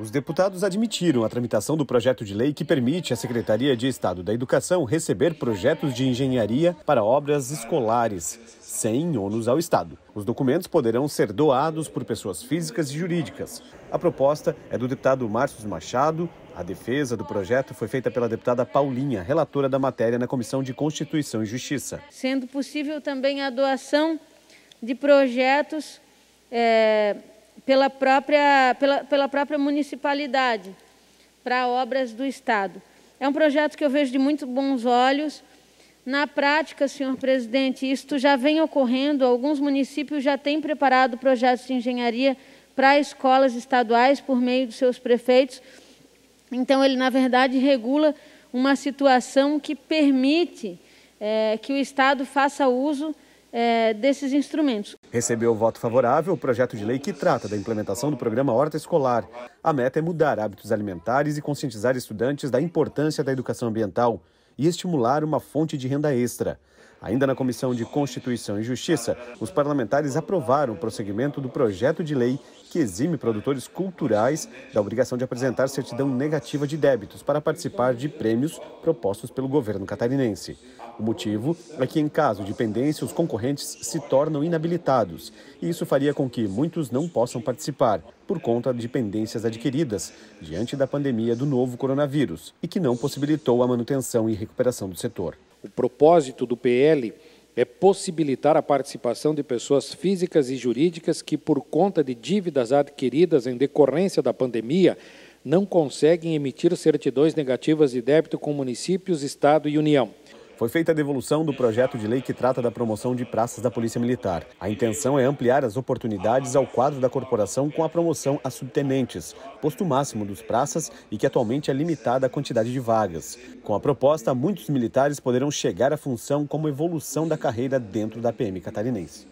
Os deputados admitiram a tramitação do projeto de lei que permite à Secretaria de Estado da Educação receber projetos de engenharia para obras escolares, sem ônus ao Estado. Os documentos poderão ser doados por pessoas físicas e jurídicas. A proposta é do deputado Márcio Machado. A defesa do projeto foi feita pela deputada Paulinha, relatora da matéria na Comissão de Constituição e Justiça. Sendo possível também a doação de projetos é, pela, própria, pela, pela própria municipalidade para obras do Estado. É um projeto que eu vejo de muito bons olhos. Na prática, senhor presidente, isto já vem ocorrendo, alguns municípios já têm preparado projetos de engenharia para escolas estaduais por meio dos seus prefeitos. Então, ele, na verdade, regula uma situação que permite é, que o Estado faça uso é, desses instrumentos. Recebeu o voto favorável o projeto de lei que trata da implementação do programa Horta Escolar. A meta é mudar hábitos alimentares e conscientizar estudantes da importância da educação ambiental e estimular uma fonte de renda extra. Ainda na Comissão de Constituição e Justiça, os parlamentares aprovaram o prosseguimento do projeto de lei que exime produtores culturais da obrigação de apresentar certidão negativa de débitos para participar de prêmios propostos pelo governo catarinense. O motivo é que, em caso de pendência, os concorrentes se tornam inabilitados, e isso faria com que muitos não possam participar por conta de pendências adquiridas diante da pandemia do novo coronavírus e que não possibilitou a manutenção e recuperação do setor. O propósito do PL é possibilitar a participação de pessoas físicas e jurídicas que, por conta de dívidas adquiridas em decorrência da pandemia, não conseguem emitir certidões negativas de débito com municípios, Estado e União. Foi feita a devolução do projeto de lei que trata da promoção de praças da Polícia Militar. A intenção é ampliar as oportunidades ao quadro da corporação com a promoção a subtenentes, posto máximo dos praças e que atualmente é limitada a quantidade de vagas. Com a proposta, muitos militares poderão chegar à função como evolução da carreira dentro da PM catarinense.